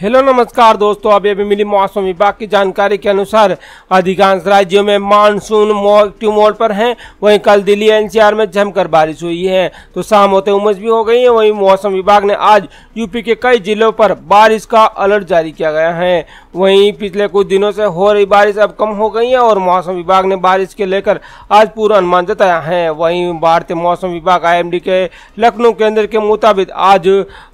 hello नमस्कार दोस्तों अभी अभी मिली मौसम विभाग की जानकारी के अनुसार अधिकांश राज्यों में मानसून एक्टिव मोड पर है वहीं कल दिल्ली एनसीआर में जमकर बारिश हुई है तो शाम होते उमस भी हो गई है वहीं मौसम विभाग ने आज यूपी के कई जिलों पर बारिश का अलर्ट जारी किया गया है वहीं पिछले कुछ दिनों से हो रही बारिश अब कम हो गई है और मौसम विभाग ने बारिश के लेकर आज पूरा अनुमान जताया है वहीं भारतीय मौसम विभाग आई के लखनऊ केंद्र के मुताबिक आज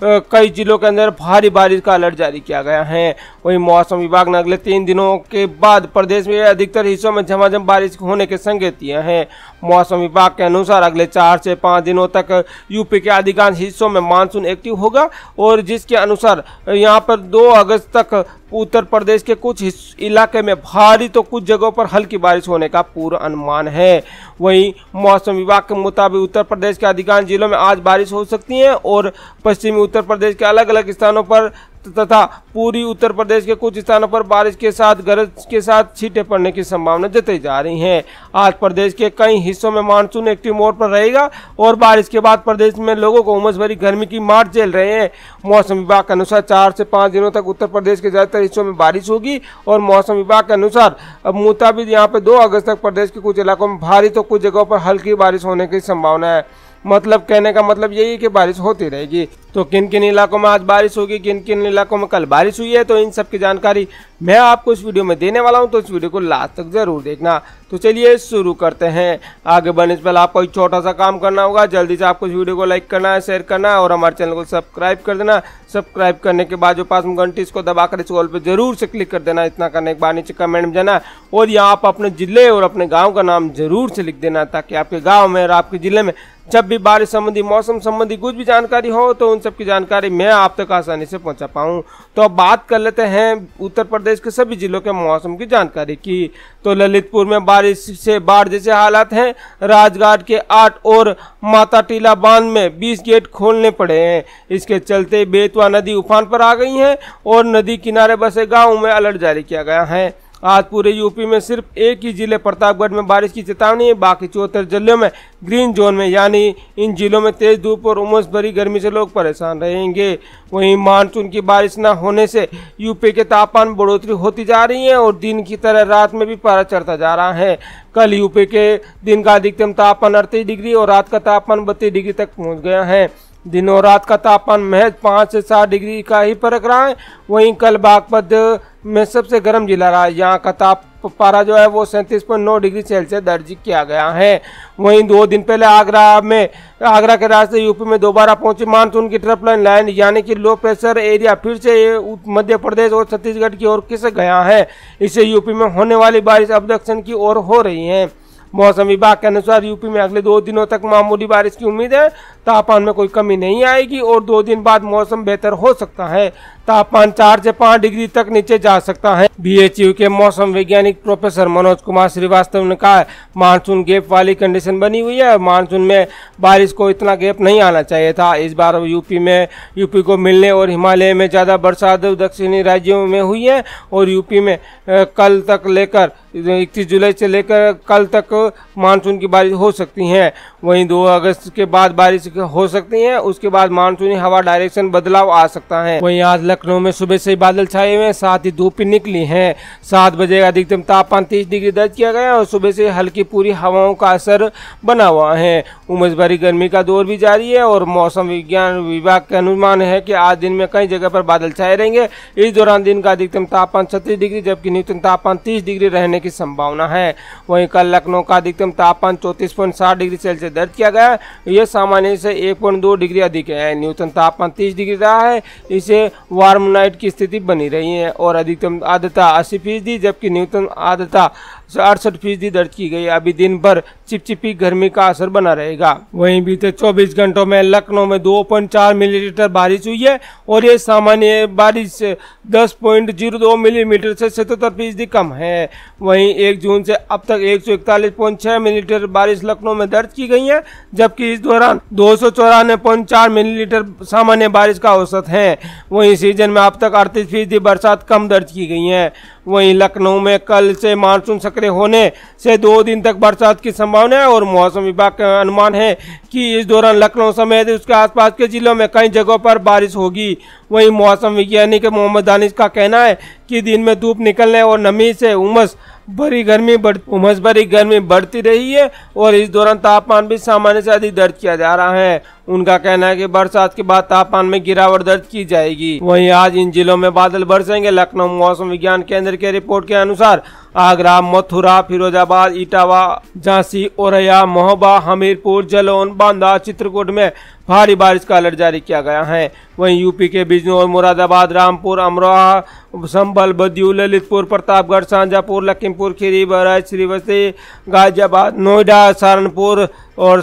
कई जिलों के अंदर भारी बारिश का अलर्ट जारी जारी किया गया है वहीं मौसम विभाग ने अगले तीन दिनों के बाद प्रदेश में अधिकतर हिस्सों में झमाझम बारिश होने के संकेत दिए हैं मौसम विभाग के अनुसार अगले चार से पाँच दिनों तक यूपी के अधिकांश हिस्सों में मानसून एक्टिव होगा और जिसके अनुसार यहाँ पर दो अगस्त तक उत्तर प्रदेश के कुछ इलाके में भारी तो कुछ जगहों पर हल्की बारिश होने का पूर्व अनुमान है वहीं मौसम विभाग के मुताबिक उत्तर प्रदेश के अधिकांश जिलों में आज बारिश हो सकती है और पश्चिमी उत्तर प्रदेश के अलग अलग स्थानों पर तथा पूरी उत्तर प्रदेश के कुछ स्थानों पर बारिश के साथ गरज के साथ छींटे पड़ने की संभावना जताई जा रही है आज प्रदेश के कई हिस्सों में मानसून एक्टिव मोड पर रहेगा और बारिश के बाद प्रदेश में लोगों को उमस भरी गर्मी की मार झेल रहे हैं मौसम विभाग के अनुसार चार से पाँच दिनों तक उत्तर प्रदेश के ज़्यादातर हिस्सों में बारिश होगी और मौसम विभाग के अनुसार अब मुताबिक यहाँ पर दो अगस्त तक प्रदेश के कुछ इलाकों में भारी तो कुछ जगहों पर हल्की बारिश होने की संभावना है मतलब कहने का मतलब यही है कि बारिश होती रहेगी तो किन किन इलाकों में आज बारिश होगी किन किन इलाकों में कल बारिश हुई है तो इन सब की जानकारी मैं आपको इस वीडियो में देने वाला हूँ तो इस वीडियो को लास्ट तक जरूर देखना तो चलिए शुरू करते हैं आगे बढ़ने से पहले आपको एक छोटा सा काम करना होगा जल्दी से आपको इस वीडियो को लाइक करना है शेयर करना है और हमारे चैनल को सब्सक्राइब कर देना सब्सक्राइब करने के बाद जो पास में घंटी इसको दबाकर इस कॉल पर जरूर से क्लिक कर देना इतना करने के बाद नीचे कमेंट में जाना और यहाँ आप अपने ज़िले और अपने गाँव का नाम जरूर से लिख देना ताकि आपके गाँव में और आपके ज़िले में जब भी बारिश संबंधी मौसम संबंधी कुछ भी जानकारी हो तो उन सब की जानकारी मैं आप तक आसानी से पहुंचा पाऊं तो अब बात कर लेते हैं उत्तर प्रदेश के सभी जिलों के मौसम की जानकारी की तो ललितपुर में बारिश बारिश से बाढ़ जैसे हालात हैं राजघाट के आठ और माता टीला बांध में बीस गेट खोलने पड़े हैं इसके चलते बेतवा नदी उफान पर आ गई है और नदी किनारे बसे गाँव में अलर्ट जारी किया गया है आज पूरे यूपी में सिर्फ एक ही जिले प्रतापगढ़ में बारिश की चेतावनी है बाकी चौहत्तर जिलों में ग्रीन जोन में यानी इन जिलों में तेज धूप और उमस भरी गर्मी से लोग परेशान रहेंगे वहीं मानसून की बारिश न होने से यूपी के तापमान बढ़ोतरी होती जा रही है और दिन की तरह रात में भी पारा चढ़ता जा रहा है कल यूपी के दिन का अधिकतम तापमान अड़तीस डिग्री और रात का तापमान बत्तीस डिग्री तक पहुँच गया है दिनों रात का तापमान महज पाँच से सात डिग्री का ही फर्क रहा है वहीं कल बागपत में सबसे गर्म जिला रहा यहाँ का ताप पारा जो है वो सैंतीस पॉइंट नौ डिग्री सेल्सियस दर्ज किया गया है वहीं दो दिन पहले आगरा में आगरा के रास्ते यूपी में दोबारा पहुंची मानसून की ट्रफ लाइन लाइन यानी कि लो प्रेशर एरिया फिर से मध्य प्रदेश और छत्तीसगढ़ की ओर किस गया है इससे यूपी में होने वाली बारिश अब दक्षिण की ओर हो रही है मौसम विभाग के अनुसार यूपी में अगले दो दिनों तक मामूली बारिश की उम्मीद है तापमान में कोई कमी नहीं आएगी और दो दिन बाद मौसम बेहतर हो सकता है तापमान चार से पाँच डिग्री तक नीचे जा सकता है बी के मौसम वैज्ञानिक प्रोफेसर मनोज कुमार श्रीवास्तव ने कहा मानसून गैप वाली कंडीशन बनी हुई है मानसून में बारिश को इतना गैप नहीं आना चाहिए था इस बार यूपी में यूपी को मिलने और हिमालय में ज़्यादा बरसात दक्षिणी राज्यों में हुई है और यूपी में कल तक लेकर इकतीस जुलाई से लेकर कल तक मानसून की बारिश हो सकती है वहीं दो अगस्त के बाद बारिश हो सकती है उसके बाद मानसूनी हवा डायरेक्शन बदलाव आ सकता है वही आज लखनऊ में सुबह से बादल छाए हुए साथ ही धूप निकली है सात बजे अधिकतम तापमान तीस डिग्री दर्ज किया गया और सुबह से हल्की पूरी हवाओं का असर बना हुआ है उमस भरी गर्मी का दौर भी जारी है और मौसम विज्ञान विभाग का अनुमान है कि आज दिन में कई जगह पर बादल छाए रहेंगे इस दौरान दिन का अधिकतम तापमान छत्तीस डिग्री जबकि न्यूनतम तापमान तीस डिग्री रहने की संभावना है वहीं कल लखनऊ का अधिकतम तापमान चौतीस डिग्री सेल्सियस दर्ज किया गया यह सामान्य से एक पॉइंट दो डिग्री अधिक है न्यूनतम तापमान तीस डिग्री रहा है इसे वार्म नाइट की स्थिति बनी रही है और अधिकतम आर्द्रता अस्सी फीसदी जबकि न्यूनतम आर्द्रता अड़सठ फीसदी दर्ज की गई अभी दिन भर चिपचिपी गर्मी का असर बना रहेगा वहीं बीते 24 घंटों में लखनऊ में 2.4 मिलीमीटर बारिश हुई है और ये सामान्य बारिश 10.02 मिलीमीटर से सतहत्तर फीसदी कम है वहीं 1 जून से अब तक एक मिलीमीटर बारिश लखनऊ में दर्ज की गई है जबकि इस दौरान दो दो सौ चौरानवे पॉइंट चार मिलीलीटर सामान्य बारिश का औसत है वहीं सीजन में अब तक अड़तीस फीसदी बरसात कम दर्ज की गई है वहीं लखनऊ में कल से मानसून सक्रिय होने से दो दिन तक बरसात की संभावना है और मौसम विभाग का अनुमान है कि इस दौरान लखनऊ समेत उसके आसपास के जिलों में कई जगहों पर बारिश होगी वहीं मौसम के मोहम्मद दानिश का कहना है कि दिन में धूप निकलने और नमी से उमस भरी गर्मी बढ़ उमस भरी गर्मी बढ़ती रही है और इस दौरान तापमान भी सामान्य से अधिक दर्ज किया जा रहा है उनका कहना है कि बरसात के बाद तापमान में गिरावट दर्ज की जाएगी वहीं आज इन जिलों में बादल बरसेंगे लखनऊ मौसम विज्ञान केंद्र के रिपोर्ट के अनुसार आगरा मथुरा फिरोजाबाद इटावा झांसी औरैया महोबा हमीरपुर जलौन बांदा चित्रकूट में भारी बारिश का अलर्ट जारी किया गया है वहीं यूपी के बिजनौर मुरादाबाद रामपुर अमरोहा संभल बदयू ललितपुर प्रतापगढ़ शाहजहापुर लखीमपुर खीरी बहराइच श्रीवस्ती गाजियाबाद नोएडा सहारनपुर और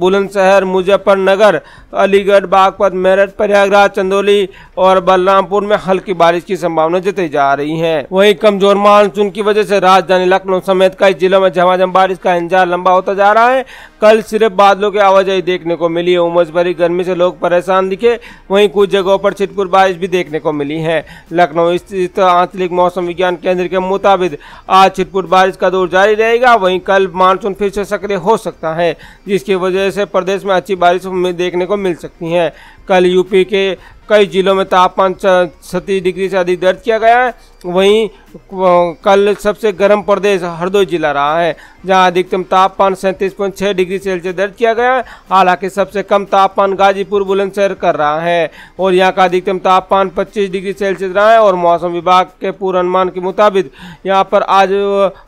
बुलंदशहर मुजफ्फरनगर अलीगढ़ बागपत मेरठ प्रयागराज चंदौली और बलरामपुर में हल्की बारिश की संभावना जताई जा रही है वहीं कमजोर मानसून की वजह से राजधानी लखनऊ समेत कई जिलों में झमाझम बारिश का इंतजार लंबा होता जा रहा है कल सिर्फ बादलों की आवाजाही देखने को मिली है उमस भरी गर्मी से लोग परेशान दिखे वहीं कुछ जगहों पर छिटपुर बारिश भी देखने को मिली है लखनऊ स्थित आंचलिक मौसम विज्ञान केंद्र के मुताबिक आज छिटपुट बारिश का दौर जारी रहेगा वहीं कल मानसून फिर से सक्रिय हो सकता है जिसकी वजह से प्रदेश में अच्छी बारिश देखने को मिल सकती है कल यूपी के कई जिलों में तापमान छत्तीस डिग्री से अधिक दर्ज किया गया है वहीं कल सबसे गर्म प्रदेश हरदोई जिला रहा है जहां अधिकतम तापमान सैंतीस पॉइंट छः डिग्री सेल्सियस दर्ज किया गया है हालांकि सबसे कम तापमान गाजीपुर बुलंदशहर कर रहा है और यहां का अधिकतम तापमान 25 डिग्री सेल्सियस रहा है और मौसम विभाग के पूर्वानुमान के मुताबिक यहाँ पर आज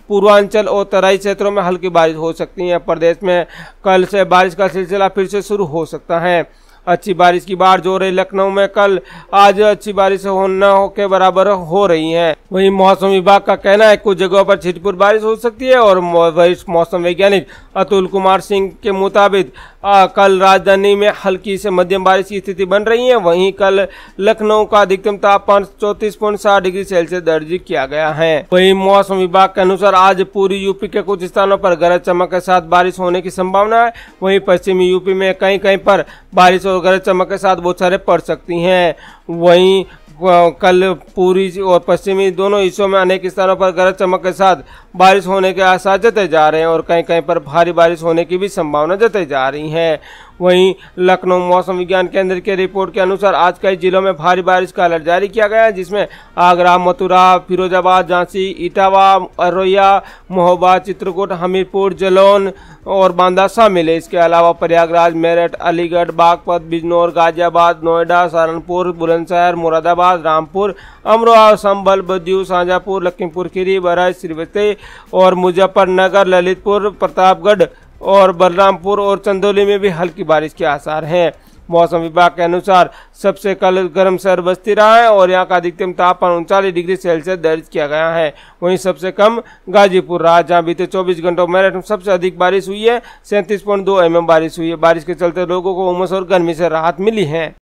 पूर्वांचल और तराई क्षेत्रों में हल्की बारिश हो सकती है प्रदेश में कल से बारिश का सिलसिला फिर से शुरू हो सकता है अच्छी बारिश की बाढ़ जो रही लखनऊ में कल आज अच्छी बारिश हो न हो के बराबर हो रही है वहीं मौसम विभाग का कहना है कुछ जगहों पर छिटपुट बारिश हो सकती है और वरिष्ठ मौसम वैज्ञानिक अतुल कुमार सिंह के मुताबिक आ, कल राजधानी में हल्की से मध्यम बारिश की स्थिति बन रही है वहीं कल लखनऊ का अधिकतम तापमान चौतीस पॉइंट सात डिग्री सेल्सियस दर्ज किया गया है वहीं मौसम विभाग के अनुसार आज पूरी यूपी के कुछ स्थानों पर गरज चमक के साथ बारिश होने की संभावना है वहीं पश्चिमी यूपी में कहीं कहीं पर बारिश और गरज चमक के साथ बहुत सारे पड़ सकती है वहीं कल पूरी और पश्चिमी दोनों हिस्सों में अनेक स्थानों पर गरज चमक के साथ बारिश होने के आसार जताए जा रहे हैं और कहीं कहीं पर भारी बारिश होने की भी संभावना जताई जा रही है वहीं लखनऊ मौसम विज्ञान केंद्र के रिपोर्ट के अनुसार आज कई जिलों में भारी बारिश का अलर्ट जारी किया गया है जिसमें आगरा मथुरा फिरोजाबाद झांसी इटावा अररिया महोबा चित्रकूट हमीरपुर जलौन और बांदा शामिल है इसके अलावा प्रयागराज मेरठ अलीगढ़ बागपत बिजनौर गाजियाबाद नोएडा सहारनपुर बुलंदशहर मुरादाबाद रामपुर अमरोहा संभल बदयू शाहजहाँपुर लखीमपुर खीरी बराज श्रीवती और मुजफ्फरनगर ललितपुर प्रतापगढ़ और बलरामपुर और चंदौली में भी हल्की बारिश के आसार हैं मौसम विभाग के अनुसार सबसे कल गर्म शहर बस्ती रहा है और यहाँ का अधिकतम तापमान उनचालीस डिग्री सेल्सियस दर्ज किया गया है वहीं सबसे कम गाजीपुर रहा जहाँ बीते 24 घंटों में सबसे अधिक बारिश हुई है सैंतीस पॉइंट दो एम बारिश हुई है बारिश के चलते लोगों को उमस और गर्मी से राहत मिली है